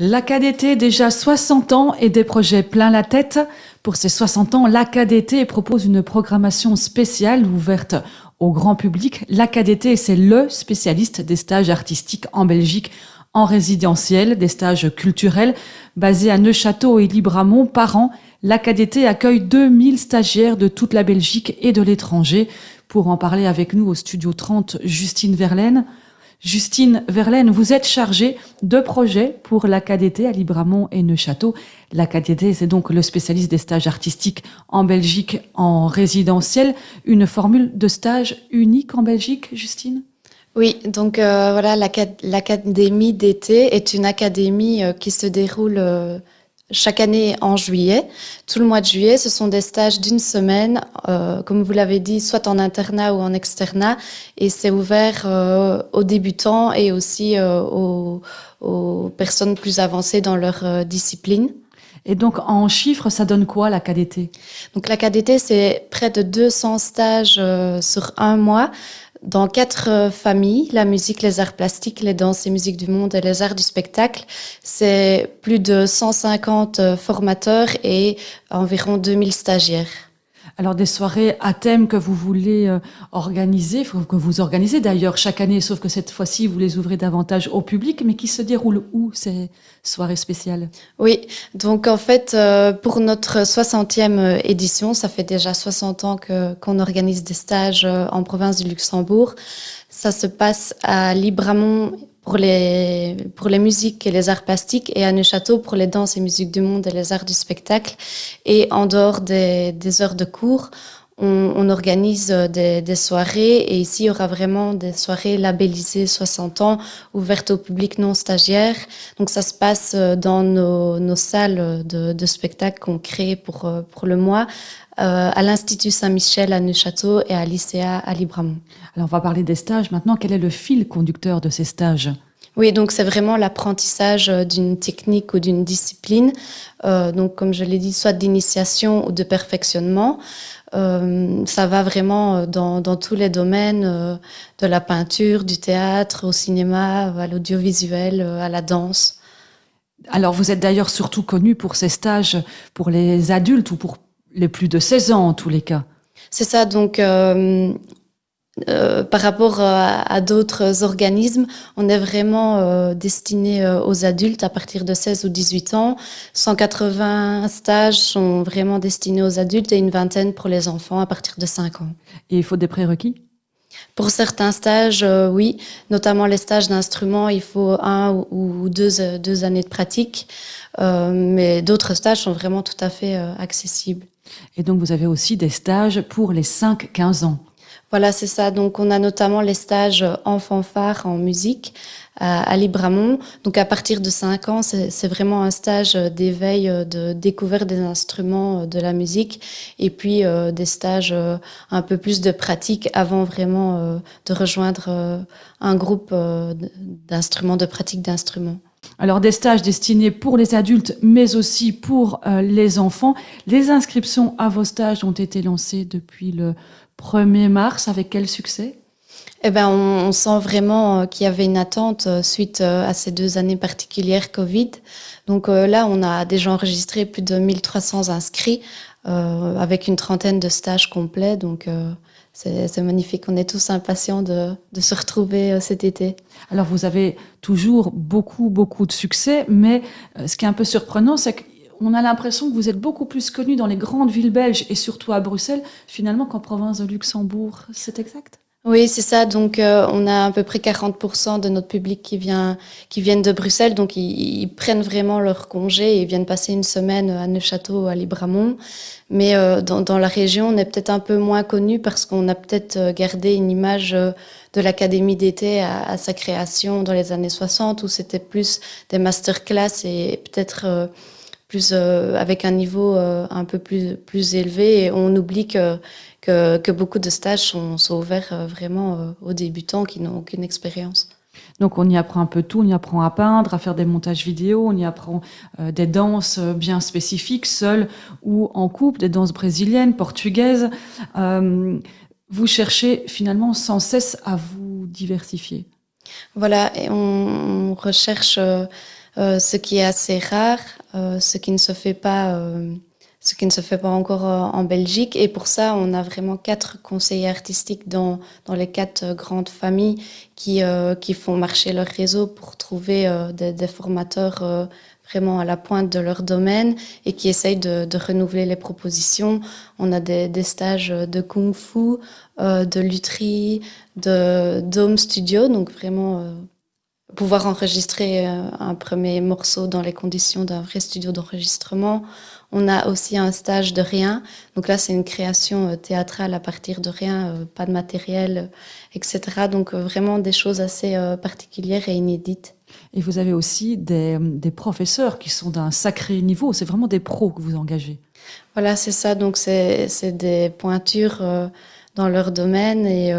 L'AKDT déjà 60 ans et des projets plein la tête. Pour ces 60 ans, l'AKDT propose une programmation spéciale ouverte au grand public. L'AKDT, c'est le spécialiste des stages artistiques en Belgique en résidentiel, des stages culturels basés à Neuchâteau et Libramont par an. L'AKDT accueille 2000 stagiaires de toute la Belgique et de l'étranger. Pour en parler avec nous au studio 30, Justine Verlaine. Justine Verlaine, vous êtes chargée de projets pour la à Libramont et Neuchâteau. La c'est donc le spécialiste des stages artistiques en Belgique en résidentiel. Une formule de stage unique en Belgique, Justine oui, donc euh, voilà, l'académie d'été est une académie euh, qui se déroule euh, chaque année en juillet. Tout le mois de juillet, ce sont des stages d'une semaine, euh, comme vous l'avez dit, soit en internat ou en externat, et c'est ouvert euh, aux débutants et aussi euh, aux, personnes plus avancées dans leur discipline. Et donc, en chiffres, ça donne quoi la KDT Donc, la KDT, c'est près de 200 stages sur un mois dans quatre euh, familles, la musique, les arts plastiques, les danses et musiques du monde et les arts du spectacle. C'est plus de 150 euh, formateurs et environ 2000 stagiaires. Alors des soirées à thème que vous voulez euh, organiser, que vous organisez d'ailleurs chaque année, sauf que cette fois-ci vous les ouvrez davantage au public, mais qui se déroulent où ces soirées spéciales Oui, donc en fait euh, pour notre 60e édition, ça fait déjà 60 ans que qu'on organise des stages euh, en province du Luxembourg. Ça se passe à Libramont pour les, pour les musiques et les arts plastiques et à Neuchâtel pour les danses et musiques du monde et les arts du spectacle. Et en dehors des, des heures de cours, on, organise euh, des, soirées et ici il y aura vraiment des soirées labellisées 60 ans, ouvertes au public non stagiaire. Donc ça se passe euh, dans nos, salles de, spectacle qu'on crée pour, euh, le mois. à l'Institut Saint-Michel à Neuchâtel et à l'ICEA à Libramont. Alors on va parler des stages maintenant. Quel est le fil conducteur de ces stages oui, donc c'est vraiment l'apprentissage euh, d'une technique ou d'une discipline, euh, donc comme je l'ai dit, soit d'initiation ou de perfectionnement. Euh, ça va vraiment dans, tous les domaines, de la peinture, du théâtre, au cinéma, à l'audiovisuel, à la danse. Alors vous êtes d'ailleurs surtout connu pour ces stages pour les adultes ou pour les plus de 16 ans en tous les cas. C'est ça, donc euh, par rapport euh, à, d'autres organismes, on est vraiment euh, destiné aux adultes à partir de 16 ou 18 ans. 180 stages sont vraiment destinés aux adultes et une vingtaine pour les enfants à partir de 5 ans. Et il faut des prérequis pour certains stages, oui, notamment les stages d'instruments, il faut un ou, deux années de pratique, mais d'autres stages sont vraiment tout à fait accessibles. Et donc vous avez aussi des stages pour les 5-15 ans voilà, c'est ça. Donc, on a notamment les stages en fanfare, en musique, à, Libramont. Donc, à partir de 5 ans, c'est vraiment un stage d'éveil, de découverte des instruments, euh, de la musique, et puis euh, des stages euh, un peu plus de pratique avant vraiment de rejoindre un groupe d'instruments, de pratique d'instruments. Alors des stages destinés pour les adultes, mais aussi pour euh, les enfants. Les inscriptions à vos stages ont été lancées depuis le 1er mars. Avec quel succès eh ben, on, sent vraiment euh, qu'il y avait une attente euh, suite à ces deux années particulières Covid. Donc là, on a déjà enregistré plus de 1300 inscrits avec une trentaine de stages complets. Donc c'est magnifique. On est tous impatients de, se retrouver euh, cet été. Alors, vous avez toujours beaucoup, beaucoup de succès, mais euh, ce qui est un peu surprenant, c'est qu'on a l'impression que vous êtes beaucoup plus connu dans les grandes villes belges et surtout à Bruxelles, finalement, qu'en province de Luxembourg. C'est exact oui, c'est ça. Donc, euh, on a à peu près 40% de notre public qui vient, qui viennent de Bruxelles. Donc, ils, prennent vraiment leur congé et viennent passer une semaine à Neuchâteau à Libramont. Mais euh, dans, la région, on est peut-être un peu moins connu parce qu'on a peut-être euh, gardé une image de l'académie d'été à, sa création dans les années 60 où c'était plus des masterclass et peut-être plus avec un niveau un peu plus, plus élevé. Et on oublie que que, beaucoup de stages sont, ouverts euh, vraiment euh, aux débutants qui n'ont aucune expérience. Donc on y apprend un peu tout, on y apprend à peindre, à faire des montages vidéo, on y apprend euh, des danses bien spécifiques, seules ou en couple, des danses brésiliennes, portugaises. vous cherchez finalement sans cesse à vous diversifier. Voilà, et on, recherche ce qui est assez rare, ce qui ne se fait pas ce qui ne se fait pas encore euh, en Belgique. Et pour ça, on a vraiment quatre conseillers artistiques dans, dans les quatre euh, grandes familles qui, euh, qui font marcher leur réseau pour trouver des, formateurs vraiment à la pointe de leur domaine et qui essayent de, renouveler les propositions. On a des, stages de kung fu, de lutherie, de dome studio, donc vraiment pouvoir enregistrer un premier morceau dans les conditions d'un vrai studio d'enregistrement. On a aussi un stage de rien. Donc là, c'est une création euh, théâtrale à partir de rien, euh, pas de matériel, euh, etc. Donc vraiment des choses assez particulières et inédites. Et vous avez aussi des, professeurs qui sont d'un sacré niveau. C'est vraiment des pros que vous engagez. Voilà, c'est ça. Donc c'est des pointures dans leur domaine et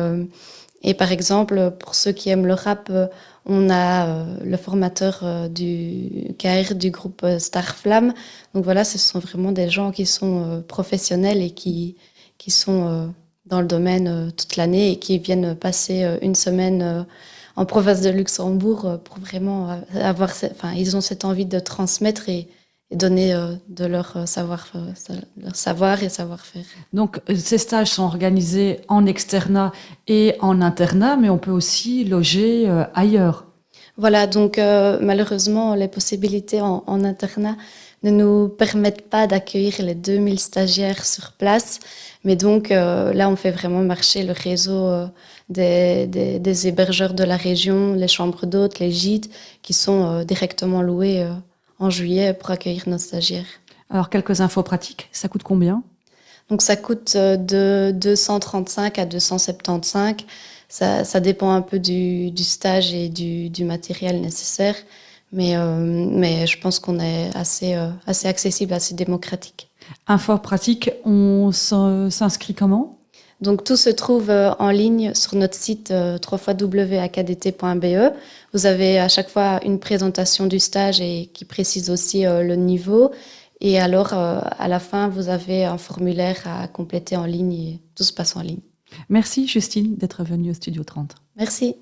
et par exemple, pour ceux qui aiment le rap, euh, on a euh, le formateur euh, du KR du groupe Starflame. Donc voilà, ce sont vraiment des gens qui sont professionnels et qui, qui sont dans le domaine toute l'année et qui viennent passer une semaine en province de Luxembourg pour vraiment avoir, enfin, ils ont cette envie de transmettre et et donner euh, de leur euh, savoir, euh, leur savoir et savoir-faire. Donc ces stages sont organisés en externat et en internat, mais on peut aussi loger ailleurs. Voilà, donc malheureusement, les possibilités en, internat ne nous permettent pas d'accueillir les 2000 stagiaires sur place, mais donc là, on fait vraiment marcher le réseau des, hébergeurs de la région, les chambres d'hôtes, les gîtes, qui sont directement loués en juillet pour accueillir nos stagiaires. Alors, quelques infos pratiques. Ça coûte combien Donc, ça coûte euh, de 235 à 275. Ça, dépend un peu du, stage et du, matériel nécessaire. Mais, euh, mais je pense qu'on est assez, euh, assez accessible, assez démocratique. Infos pratique, on s'inscrit comment donc tout se trouve euh, en ligne sur notre site euh, www.akdt.be. Vous avez à chaque fois une présentation du stage et qui précise aussi euh, le niveau. Et alors à la fin, vous avez un formulaire à compléter en ligne et tout se passe en ligne. Merci Justine d'être venue au Studio 30. Merci.